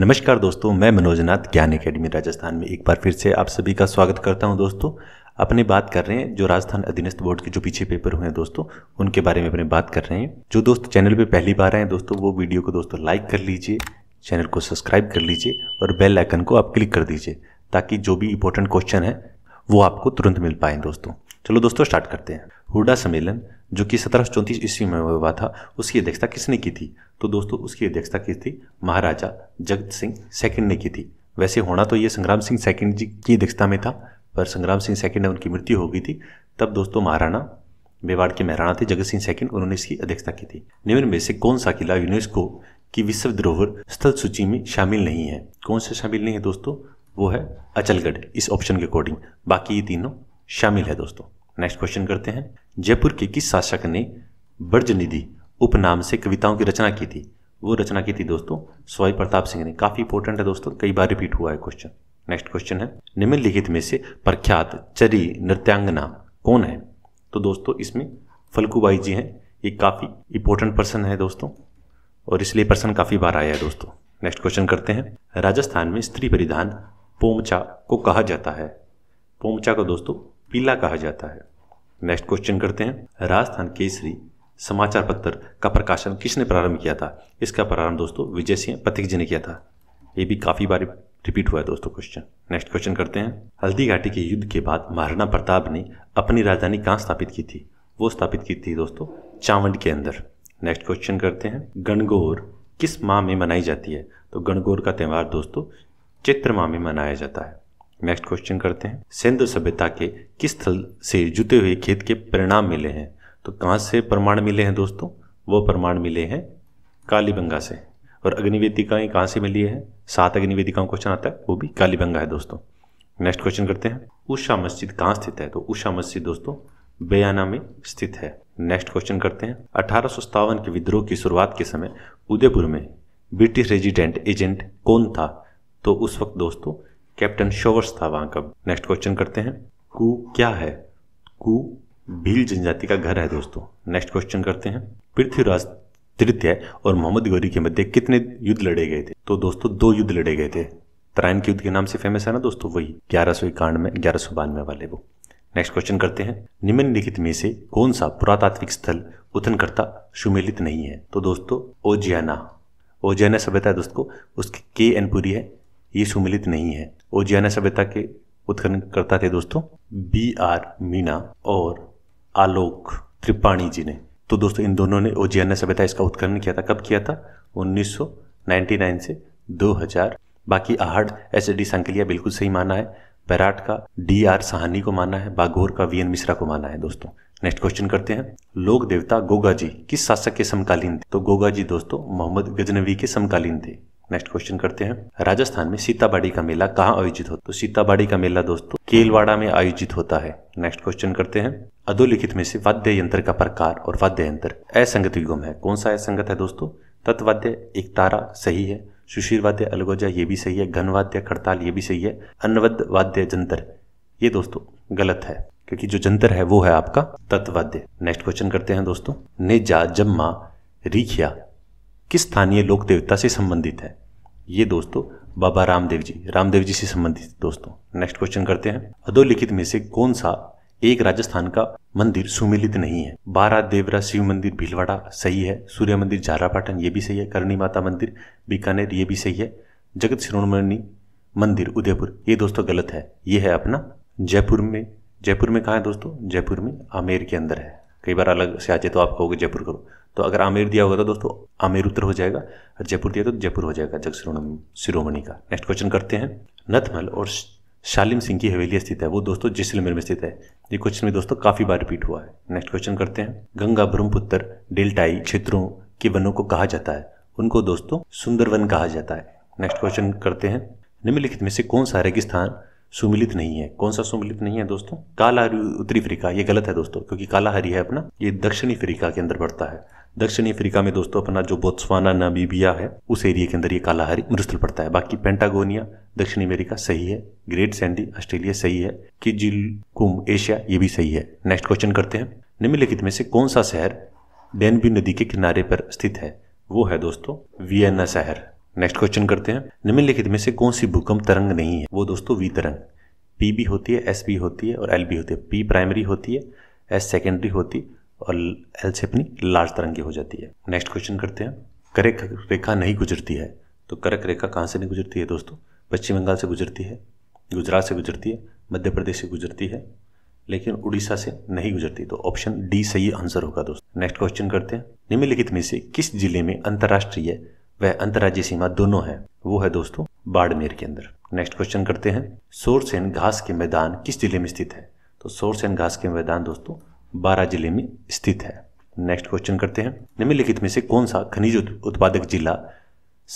नमस्कार दोस्तों मैं मनोज नाथ ज्ञान अकेडमी राजस्थान में एक बार फिर से आप सभी का स्वागत करता हूं दोस्तों अपने बात कर रहे हैं जो राजस्थान अधीनस्थ बोर्ड के जो पीछे पेपर हुए हैं दोस्तों उनके बारे में अपने बात कर रहे हैं जो दोस्त चैनल पे पहली बार आए दोस्तों वो वीडियो को दोस्तों लाइक कर लीजिए चैनल को सब्सक्राइब कर लीजिए और बेल आइकन को आप क्लिक कर दीजिए ताकि जो भी इंपॉर्टेंट क्वेश्चन है वो आपको तुरंत मिल पाए दोस्तों चलो दोस्तों स्टार्ट करते हैं हुडा सम्मेलन जो कि सत्रह सौ चौंतीस ईस्वी में हुआ था उसकी अध्यक्षता किसने की थी तो दोस्तों उसकी अध्यक्षता की थी महाराजा जगत सिंह सेकंड ने की थी वैसे होना तो ये संग्राम सिंह सेकंड जी की अध्यक्षता में था पर संग्राम सिंह सेकंड ने उनकी मृत्यु हो गई थी तब दोस्तों महाराणा मेवाड़ के महाराणा थे जगत सिंह सेकंड उन्होंने इसकी अध्यक्षता की थी निम्न में से कौन सा किला यूनेस्को की विश्व धरोहर स्थल सूची में शामिल नहीं है कौन सा शामिल नहीं है दोस्तों वो है अचलगढ़ इस ऑप्शन के अकॉर्डिंग बाकी ये तीनों शामिल है दोस्तों नेक्स्ट क्वेश्चन करते हैं जयपुर के किस शासक ने ब्रजनिधि उपनाम से कविताओं की रचना की थी वो रचना की थी दोस्तों स्वाई प्रताप सिंह ने काफ़ी इंपॉर्टेंट है दोस्तों कई बार रिपीट हुआ है क्वेश्चन नेक्स्ट क्वेश्चन है निम्नलिखित में से प्रख्यात चरी नृत्यांगना कौन है तो दोस्तों इसमें फलकूबाई जी हैं ये काफ़ी इंपॉर्टेंट पर्सन है दोस्तों और इसलिए पर्सन काफ़ी बार आया है दोस्तों नेक्स्ट क्वेश्चन करते हैं राजस्थान में स्त्री परिधान पोमचा को कहा जाता है पोमचा को दोस्तों पीला कहा जाता है नेक्स्ट क्वेश्चन करते हैं राजस्थान केसरी समाचार पत्र का प्रकाशन किसने प्रारंभ किया था इसका प्रारंभ दोस्तों विजय सिंह पथिक जी ने किया था ये भी काफ़ी बार रिपीट हुआ है दोस्तों क्वेश्चन नेक्स्ट क्वेश्चन करते हैं हल्दी घाटी के युद्ध के बाद महाराणा प्रताप ने अपनी राजधानी कहाँ स्थापित की थी वो स्थापित की थी दोस्तों चावंड के अंदर नेक्स्ट क्वेश्चन करते हैं गणगौर किस माह में मनाई जाती है तो गणगौर का त्यौहार दोस्तों चित्र माह में मनाया जाता है नेक्स्ट क्वेश्चन करते हैं सिंधु सभ्यता के किस स्थल से जुटे हुए खेत के परिणाम मिले हैं तो कहाँ से प्रमाण मिले हैं दोस्तों वो प्रमाण मिले हैं कालीबंगा से और अग्निवेदिकाएं कहाँ से मिली है सात अग्निवेदिकाओं क्वेश्चन आता है वो भी कालीबंगा है दोस्तों नेक्स्ट क्वेश्चन करते हैं उषा मस्जिद कहाँ स्थित है तो उषा मस्जिद दोस्तों बयाना में स्थित है नेक्स्ट क्वेश्चन करते हैं अठारह के विद्रोह की शुरुआत के समय उदयपुर में ब्रिटिश रेजिडेंट एजेंट कौन था तो उस वक्त दोस्तों कैप्टन शोवर्स था वहां का नेक्स्ट क्वेश्चन करते हैं कु क्या है कु भील जनजाति का घर है दोस्तों नेक्स्ट क्वेश्चन करते हैं पृथ्वीराज तृतीय और मोहम्मद गौरी के मध्य कितने युद्ध लड़े गए थे तो दोस्तों दो युद्ध लड़े गए थे तराइन के युद्ध के नाम से फेमस है ना दोस्तों वही ग्यारह सौ इक्यानवे में ग्यारह सौ बानवे वाले वो नेक्स्ट क्वेश्चन करते हैं निम्नलिखित में से कौन सा पुरातात्विक स्थल उथनकर्ता सुमेलित नहीं है तो दोस्तों ओजियाना ओजियाना सभ्यता है दोस्तों उसकी के एनपुरी है ये सुमेलित नहीं है उज्जैन सभ्यता के करता थे दोस्तों बी आर मीना और आलोक त्रिपाणी जी ने तो दोस्तों इन दोनों ने उज्जैन सभ्यता इसका उत्खनन किया था कब किया था 1999 से 2000 बाकी आहड़ एस डी संकलिया बिल्कुल सही माना है बैराट का डी आर सहानी को माना है बागोर का वी एन मिश्रा को माना है दोस्तों नेक्स्ट क्वेश्चन करते हैं लोक देवता गोगा जी किस शासक के समकालीन थे तो गोगा जी दोस्तों मोहम्मद गजनवी के समकालीन थे नेक्स्ट क्वेश्चन करते हैं राजस्थान में सीताबाड़ी का मेला कहाँ आयोजित होता है तो सीताबाड़ी का मेला दोस्तों केलवाड़ा में आयोजित होता है नेक्स्ट क्वेश्चन करते हैं अधोलिखित में से वाद्य यंत्र का प्रकार और वाद्य यंत्र असंगत युगम है कौन सा असंगत है दोस्तों तत्वाद्य एक तारा सही है सुशीर वाद्य अलगोजा ये भी सही है घन वाद्य खड़ताल ये भी सही है अनवद वाद्य जंतर ये दोस्तों गलत है क्योंकि जो जंतर है वो है आपका तत्वाद्य नेक्स्ट क्वेश्चन करते हैं दोस्तों निजा जम्मा रीखिया किस स्थानीय लोक देवता से संबंधित है ये दोस्तों बाबा रामदेव जी रामदेव जी से संबंधित दोस्तों नेक्स्ट क्वेश्चन करते हैं अधोलिखित में से कौन सा एक राजस्थान का मंदिर सुमिलित नहीं है बारा देवरा शिव मंदिर भीलवाड़ा सही है सूर्य मंदिर झारापाटन ये भी सही है करणी माता मंदिर बीकानेर ये भी सही है जगत शिरोमणि मंदिर उदयपुर ये दोस्तों गलत है ये है अपना जयपुर में जयपुर में कहाँ है दोस्तों जयपुर में आमेर के अंदर है कई बार अलग से आ जाए तो आप कहोगे जयपुर करो तो अगर आमेर दिया होगा तो दोस्तों आमेर उत्तर हो जाएगा और जयपुर दिया तो जयपुर हो जाएगा जग शिरोमणि का नेक्स्ट क्वेश्चन करते हैं नथमल और शालिम सिंह की हवेली स्थित है वो दोस्तों जैसलमेर में स्थित है ये क्वेश्चन में दोस्तों काफी बार रिपीट हुआ है नेक्स्ट क्वेश्चन करते हैं गंगा ब्रह्मपुत्र डेल्टाई क्षेत्रों के वनों को कहा जाता है उनको दोस्तों सुंदरवन कहा जाता है नेक्स्ट क्वेश्चन करते हैं निम्नलिखित में से कौन सा रेगिस्तान सुमिलित नहीं है कौन सा सुमिलित नहीं है दोस्तों काला उत्तरी अफ्रीका ये गलत है दोस्तों क्योंकि काला हरी है अपना ये दक्षिणी अफ्रीका के अंदर पड़ता है दक्षिणी अफ्रीका में दोस्तों अपना जो बोत्सवाना नबीबिया है उस एरिया के अंदर ये काला हरी मृस्थल पड़ता है बाकी पेंटागोनिया दक्षिण अमेरिका सही है ग्रेट सैंडी ऑस्ट्रेलिया सही है किजिल कुम एशिया ये भी सही है नेक्स्ट क्वेश्चन करते हैं निम्नलिखित में से कौन सा शहर डेनबी नदी के किनारे पर स्थित है वो है दोस्तों वियना शहर नेक्स्ट क्वेश्चन करते हैं निम्नलिखित में से कौन सी भूकंप तरंग नहीं है वो दोस्तों वी तरंग पी भी होती है एस भी होती है और एल भी होती है पी प्राइमरी होती है एस सेकेंडरी होती और एल से अपनी लार्ज तरंग हो जाती है नेक्स्ट क्वेश्चन करते हैं करक रेखा नहीं गुजरती है तो करक रेखा कहाँ से नहीं गुजरती है दोस्तों पश्चिम बंगाल से गुजरती है गुजरात से गुजरती है मध्य प्रदेश से गुजरती है लेकिन उड़ीसा से नहीं गुजरती तो ऑप्शन डी सही आंसर होगा दोस्तों नेक्स्ट क्वेश्चन करते हैं निम्नलिखित में से किस जिले में अंतर्राष्ट्रीय व अंतर्राज्य सीमा दोनों है वो है दोस्तों बाड़मेर के अंदर नेक्स्ट क्वेश्चन करते हैं सोरसेन घास के मैदान किस जिले में स्थित है तो सोरसेन घास के मैदान दोस्तों बारह जिले में स्थित है नेक्स्ट क्वेश्चन करते हैं निम्नलिखित में से कौन सा खनिज उत्पादक जिला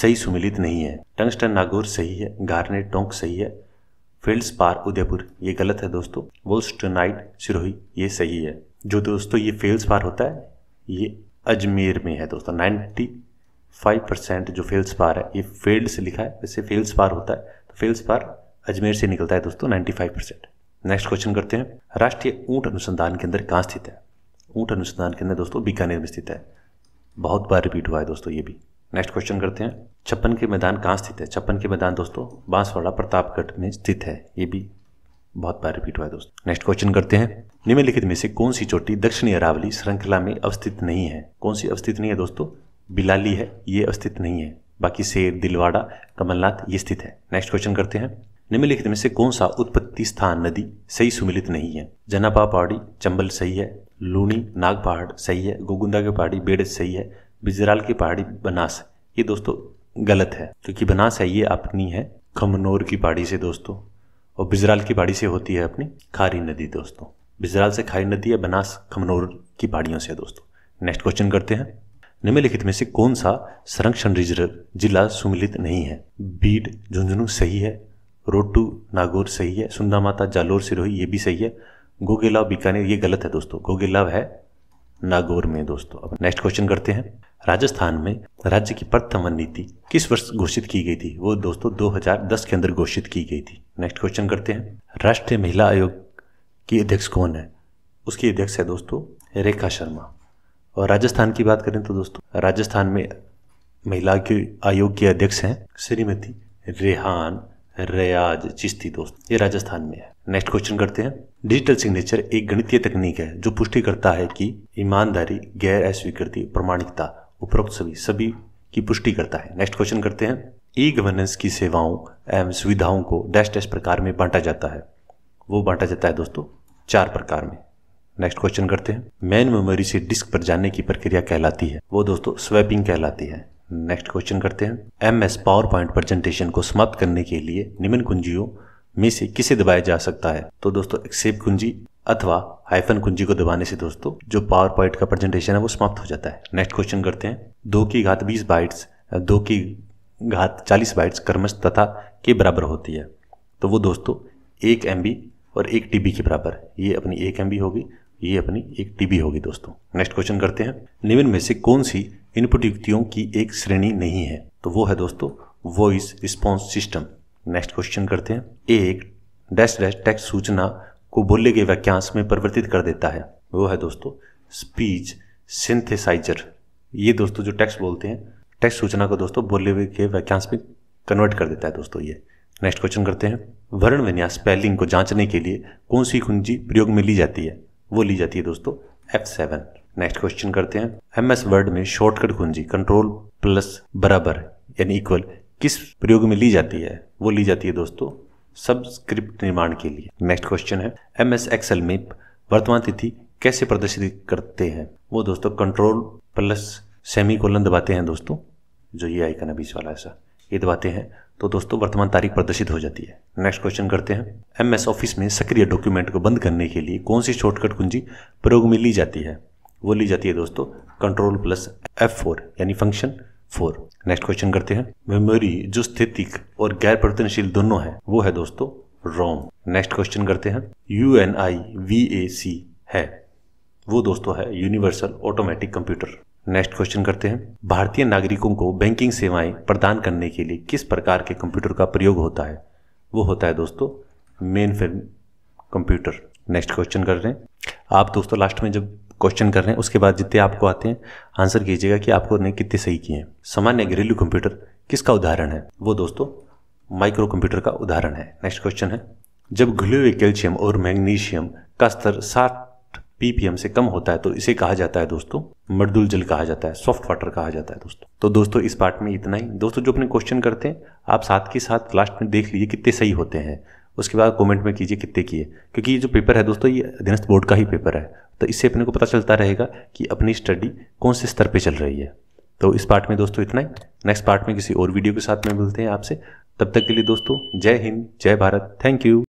सही सुमिलित नहीं है टंगस्टन नागौर सही है गार्नेट टोंक सही है फील्ड्स पार उदयपुर ये गलत है दोस्तों नाइट सिरोही ये सही है जो दोस्तों ये फील्ड्स पार होता है ये अजमेर में है दोस्तों नाइन्टी फाइव परसेंट जो फेल्स पार है ये फेल्ड से लिखा है वैसे फेल्स पार होता है तो फेल्स पार अजमेर से निकलता है दोस्तों ninety five percent next question करते हैं राष्ट्रीय ऊंट अनुसंधान केंद्र कहाँ स्थित है ऊंट अनुसंधान केंद्र दोस्तों बीकानेर में स्थित है बहुत बार रिपीट हुआ है दोस्तों ये भी नेक्स्ट क्वेश्चन करते हैं छप्पन के मैदान कहाँ स्थित है छप्पन के मैदान दोस्तों बांसवाड़ा प्रतापगढ़ में स्थित है ये भी बहुत बार रिपीट हुआ है दोस्तों नेक्स्ट क्वेश्चन करते हैं निम्नलिखित में से कौन सी चोटी दक्षिणी अरावली श्रृंखला में अवस्थित नहीं है कौन सी अवस्थित नहीं है दोस्तों बिलाली है ये अस्तित्व नहीं है बाकी शेर दिलवाड़ा कमलनाथ ये स्थित है नेक्स्ट क्वेश्चन करते हैं निम्नलिखित में से कौन सा उत्पत्ति स्थान नदी सही सुमिलित नहीं है जनापा पहाड़ी चंबल सही है लूनी नाग पहाड़ सही है गोगुंदा की पहाड़ी बेड़स सही है बिजराल की पहाड़ी बनास ये दोस्तों गलत है क्योंकि बनास है ये अपनी है खमनोर की पहाड़ी से दोस्तों और बिजराल की पहाड़ी से होती है अपनी खारी नदी दोस्तों बिजराल से खारी नदी है बनास खमनोर की पहाड़ियों से दोस्तों नेक्स्ट क्वेश्चन करते हैं निम्नलिखित में से कौन सा संरक्षण रिजर्व जिला सुमिलित नहीं है बीड झुंझुनू सही है रोटू नागौर सही है सुंदा माता जालोर सिरोही ये भी सही है गोगेलाव बीकानेर ये गलत है दोस्तों गोगेलाव है नागौर में दोस्तों अब नेक्स्ट क्वेश्चन करते हैं राजस्थान में राज्य की प्रथम नीति किस वर्ष घोषित की गई थी वो दोस्तों 2010 के अंदर घोषित की गई थी नेक्स्ट क्वेश्चन करते हैं राष्ट्रीय महिला आयोग की अध्यक्ष कौन है उसकी अध्यक्ष है दोस्तों रेखा शर्मा और राजस्थान की बात करें तो दोस्तों राजस्थान में महिला के आयोग के अध्यक्ष हैं श्रीमती रेहान रयाज चिश्ती दोस्त ये राजस्थान में है नेक्स्ट क्वेश्चन करते हैं डिजिटल सिग्नेचर एक गणितीय तकनीक है जो पुष्टि करता है कि ईमानदारी गैर अस्वीकृति प्रमाणिकता उपरोक्त सभी सभी की पुष्टि करता है नेक्स्ट क्वेश्चन करते हैं ई गवर्नेंस की सेवाओं एवं सुविधाओं को डैश डैश प्रकार में बांटा जाता है वो बांटा जाता है दोस्तों चार प्रकार में नेक्स्ट क्वेश्चन करते हैं मेन मेमोरी से डिस्क पर जाने की प्रक्रिया कहलाती है वो दोस्तों स्वैपिंग कहलाती है नेक्स्ट क्वेश्चन करते हैं M S power point presentation को समाप्त करने के लिए निम्न कुंजियों में से किसे दबाया जा सकता है तो दोस्तों एक्सेप कुंजी अथवा हाइफन कुंजी को दबाने से दोस्तों जो पावर पॉइंट का प्रेजेंटेशन है वो समाप्त हो जाता है नेक्स्ट क्वेश्चन करते हैं दो की घात बीस बाइट्स दो की घात चालीस बाइट्स कर्मश तथा के बराबर होती है तो वो दोस्तों एक एम और एक टी के बराबर ये अपनी एक एम होगी ये अपनी एक टीबी होगी दोस्तों नेक्स्ट क्वेश्चन करते हैं निम्न में से कौन सी इनपुट युक्तियों की एक श्रेणी नहीं है तो वो है दोस्तों voice response system next question करते हैं एक डैश डैश टेक्स्ट सूचना को बोले गए वाक्यांश में परिवर्तित कर देता है वो है दोस्तों स्पीच सिंथेसाइजर ये दोस्तों जो टेक्स्ट बोलते हैं टेक्स्ट सूचना को दोस्तों बोले हुए के वाक्यांश में कन्वर्ट कर देता है दोस्तों ये नेक्स्ट क्वेश्चन करते हैं वर्ण विन्यास स्पेलिंग को जांचने के लिए कौन सी कुंजी प्रयोग में ली जाती है वो ली जाती है दोस्तों एफ सेवन नेक्स्ट क्वेश्चन करते हैं एम एस वर्ड में शॉर्टकट कुंजी कंट्रोल प्लस बराबर यानी इक्वल किस प्रयोग में ली जाती है वो ली जाती है दोस्तों सबस्क्रिप्ट निर्माण के लिए नेक्स्ट क्वेश्चन है एम एस एक्सएल में वर्तमान तिथि कैसे प्रदर्शित करते हैं वो दोस्तों कंट्रोल प्लस सेमी कोलन दबाते हैं दोस्तों जो ये आइकन है बीच वाला ऐसा ये दबाते हैं तो दोस्तों वर्तमान तारीख प्रदर्शित हो जाती है नेक्स्ट क्वेश्चन करते हैं एम एस ऑफिस में सक्रिय डॉक्यूमेंट को बंद करने के लिए कौन सी शॉर्टकट कुंजी प्रयोग में ली जाती है वो ली जाती है दोस्तों कंट्रोल प्लस एफ फोर यानी फंक्शन फोर नेक्स्ट क्वेश्चन करते हैं मेमोरी जो स्थितिक और गैर परिवर्तनशील दोनों है वो है दोस्तों रोम नेक्स्ट क्वेश्चन करते हैं U N I V A C है वो दोस्तों है universal automatic computer next question करते हैं भारतीय नागरिकों को बैंकिंग सेवाएं प्रदान करने के लिए किस प्रकार के कंप्यूटर का प्रयोग होता है वो होता है दोस्तों mainframe computer next question कर रहे हैं आप दोस्तों लास्ट में जब क्वेश्चन कर रहे हैं उसके बाद जितने आपको आते हैं आंसर कीजिएगा कि आपको ने कितने सही किए हैं सामान्य घरेलू कंप्यूटर किसका उदाहरण है वो दोस्तों माइक्रो कंप्यूटर का उदाहरण है नेक्स्ट क्वेश्चन है जब घुले हुए कैल्शियम और मैग्नीशियम का स्तर सात पीपीएम से कम होता है तो इसे कहा जाता है दोस्तों मृदुल जल कहा जाता है सॉफ्ट वाटर कहा जाता है दोस्तों तो दोस्तों इस पार्ट में इतना ही दोस्तों जो अपने क्वेश्चन करते हैं आप साथ के साथ लास्ट में देख लीजिए कितने सही होते हैं उसके बाद कमेंट में कीजिए कितने किए क्योंकि ये जो पेपर है दोस्तों ये अधीनस्थ बोर्ड का ही पेपर है तो इससे अपने को पता चलता रहेगा कि अपनी स्टडी कौन से स्तर पर चल रही है तो इस पार्ट में दोस्तों इतना ही नेक्स्ट पार्ट में किसी और वीडियो के साथ में मिलते हैं आपसे तब तक के लिए दोस्तों जय हिंद जय भारत थैंक यू